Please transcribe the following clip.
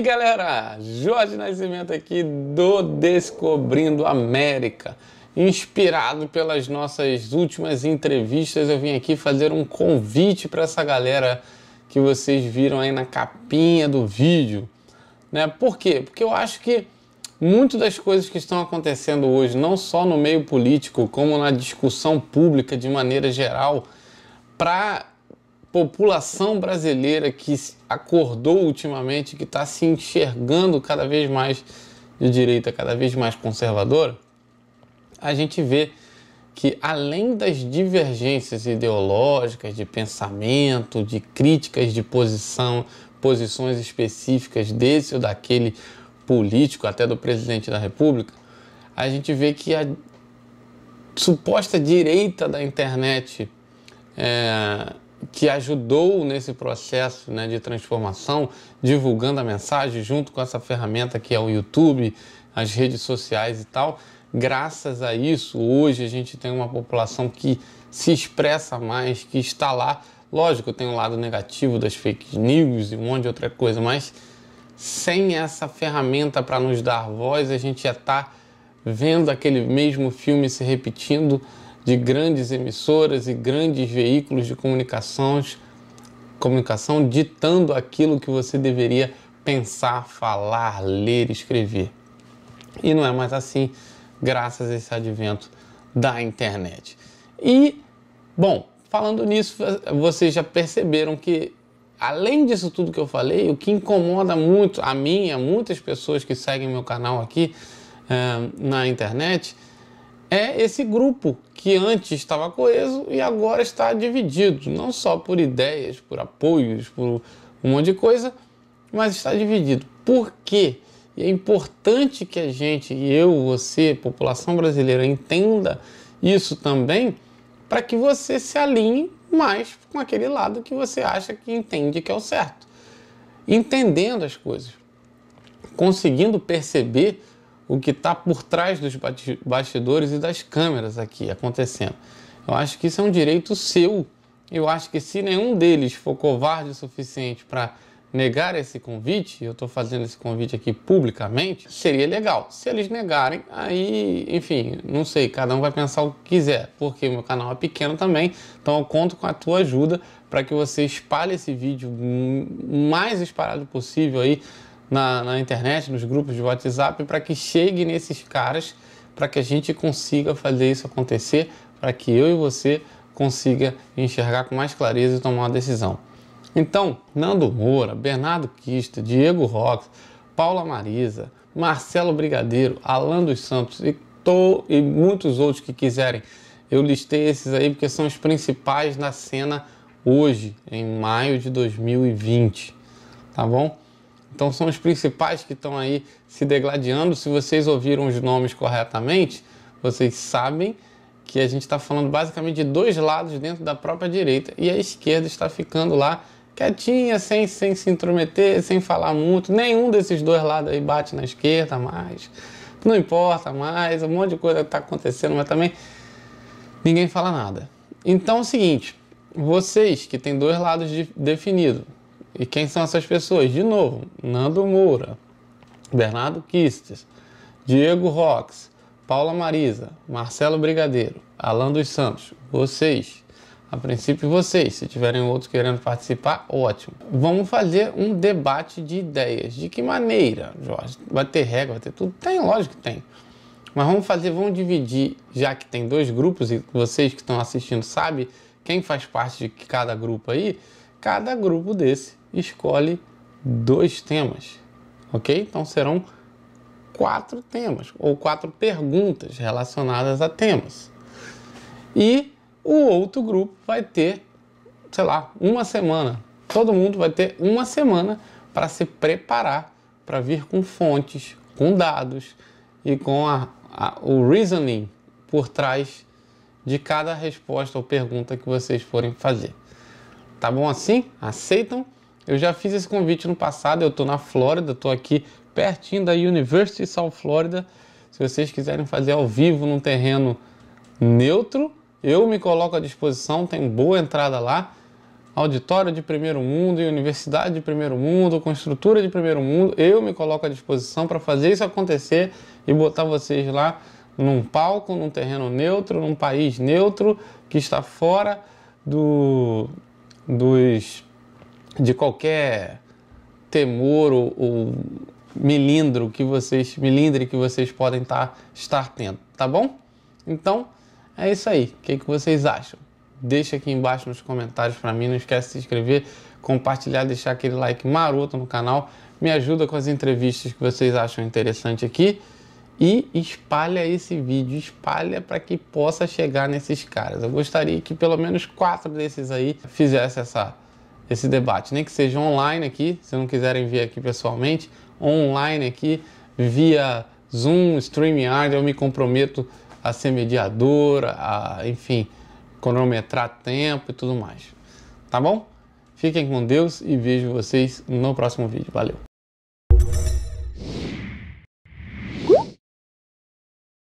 aí, galera? Jorge Nascimento aqui do Descobrindo América. Inspirado pelas nossas últimas entrevistas, eu vim aqui fazer um convite para essa galera que vocês viram aí na capinha do vídeo. Né? Por quê? Porque eu acho que muito das coisas que estão acontecendo hoje, não só no meio político, como na discussão pública de maneira geral, para população brasileira que acordou ultimamente, que está se enxergando cada vez mais de direita, cada vez mais conservadora, a gente vê que além das divergências ideológicas, de pensamento, de críticas de posição, posições específicas desse ou daquele político, até do presidente da República, a gente vê que a suposta direita da internet é, que ajudou nesse processo né, de transformação, divulgando a mensagem junto com essa ferramenta que é o YouTube, as redes sociais e tal. Graças a isso, hoje a gente tem uma população que se expressa mais, que está lá. Lógico, tem um lado negativo das fake news e um monte de outra coisa, mas sem essa ferramenta para nos dar voz, a gente já está vendo aquele mesmo filme se repetindo de grandes emissoras e grandes veículos de comunicações, comunicação ditando aquilo que você deveria pensar, falar, ler, escrever. E não é mais assim, graças a esse advento da internet. E, bom, falando nisso, vocês já perceberam que, além disso tudo que eu falei, o que incomoda muito a mim, a muitas pessoas que seguem meu canal aqui eh, na internet, é esse grupo que antes estava coeso e agora está dividido, não só por ideias, por apoios, por um monte de coisa, mas está dividido. Por quê? E é importante que a gente, eu, você, população brasileira, entenda isso também, para que você se alinhe mais com aquele lado que você acha que entende que é o certo. Entendendo as coisas, conseguindo perceber o que está por trás dos bastidores e das câmeras aqui acontecendo. Eu acho que isso é um direito seu. Eu acho que se nenhum deles for covarde o suficiente para negar esse convite, eu estou fazendo esse convite aqui publicamente, seria legal. Se eles negarem, aí, enfim, não sei, cada um vai pensar o que quiser, porque meu canal é pequeno também, então eu conto com a tua ajuda para que você espalhe esse vídeo o mais espalhado possível aí na, na internet, nos grupos de WhatsApp, para que chegue nesses caras, para que a gente consiga fazer isso acontecer, para que eu e você consiga enxergar com mais clareza e tomar uma decisão. Então, Nando Moura, Bernardo Quista, Diego Rox, Paula Marisa, Marcelo Brigadeiro, Alan dos Santos e, to, e muitos outros que quiserem. Eu listei esses aí porque são os principais na cena hoje, em maio de 2020. Tá bom? Então são os principais que estão aí se degladiando. Se vocês ouviram os nomes corretamente, vocês sabem que a gente está falando basicamente de dois lados dentro da própria direita e a esquerda está ficando lá quietinha, sem, sem se intrometer, sem falar muito. Nenhum desses dois lados aí bate na esquerda mais. Não importa mais, um monte de coisa está acontecendo, mas também ninguém fala nada. Então é o seguinte, vocês que têm dois lados de, definidos, e quem são essas pessoas? De novo, Nando Moura, Bernardo Kistes, Diego Rox, Paula Marisa, Marcelo Brigadeiro, Alan dos Santos, vocês. A princípio, vocês. Se tiverem outros querendo participar, ótimo. Vamos fazer um debate de ideias. De que maneira, Jorge? Vai ter regra, vai ter tudo? Tem, lógico que tem. Mas vamos fazer, vamos dividir, já que tem dois grupos e vocês que estão assistindo sabem quem faz parte de cada grupo aí cada grupo desse escolhe dois temas, ok? Então serão quatro temas ou quatro perguntas relacionadas a temas. E o outro grupo vai ter, sei lá, uma semana. Todo mundo vai ter uma semana para se preparar para vir com fontes, com dados e com a, a, o reasoning por trás de cada resposta ou pergunta que vocês forem fazer. Tá bom assim? Aceitam? Eu já fiz esse convite no passado, eu estou na Flórida, estou aqui pertinho da University of South Florida. Se vocês quiserem fazer ao vivo num terreno neutro, eu me coloco à disposição, tem boa entrada lá. Auditório de primeiro mundo e universidade de primeiro mundo, com estrutura de primeiro mundo, eu me coloco à disposição para fazer isso acontecer e botar vocês lá num palco, num terreno neutro, num país neutro que está fora do dos de qualquer temor ou, ou que vocês milindre que vocês podem tá, estar tendo, tá bom? Então é isso aí. O que, que vocês acham? Deixa aqui embaixo nos comentários para mim. Não esquece de se inscrever, compartilhar, deixar aquele like maroto no canal. Me ajuda com as entrevistas que vocês acham interessante aqui e espalha esse vídeo, espalha para que possa chegar nesses caras. Eu gostaria que pelo menos quatro desses aí fizessem essa, esse debate, nem que seja online aqui, se não quiserem vir aqui pessoalmente, online aqui, via Zoom, StreamYard, eu me comprometo a ser mediador, a, enfim, cronometrar tempo e tudo mais. Tá bom? Fiquem com Deus e vejo vocês no próximo vídeo. Valeu!